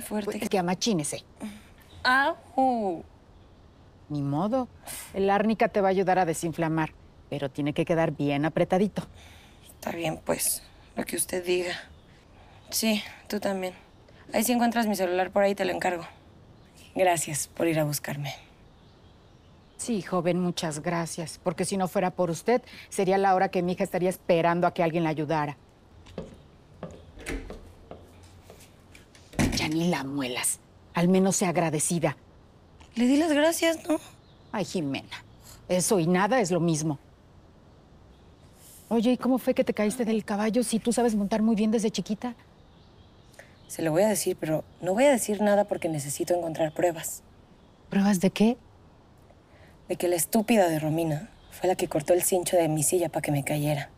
fuerte. Pues, que amachínese. ¡Au! Ni modo. El árnica te va a ayudar a desinflamar, pero tiene que quedar bien apretadito. Está bien, pues, lo que usted diga. Sí, tú también. Ahí si encuentras mi celular por ahí, te lo encargo. Gracias por ir a buscarme. Sí, joven, muchas gracias. Porque si no fuera por usted, sería la hora que mi hija estaría esperando a que alguien la ayudara. ni la muelas. Al menos sea agradecida. Le di las gracias, ¿no? Ay, Jimena, eso y nada es lo mismo. Oye, ¿y cómo fue que te caíste del caballo si tú sabes montar muy bien desde chiquita? Se lo voy a decir, pero no voy a decir nada porque necesito encontrar pruebas. ¿Pruebas de qué? De que la estúpida de Romina fue la que cortó el cincho de mi silla para que me cayera.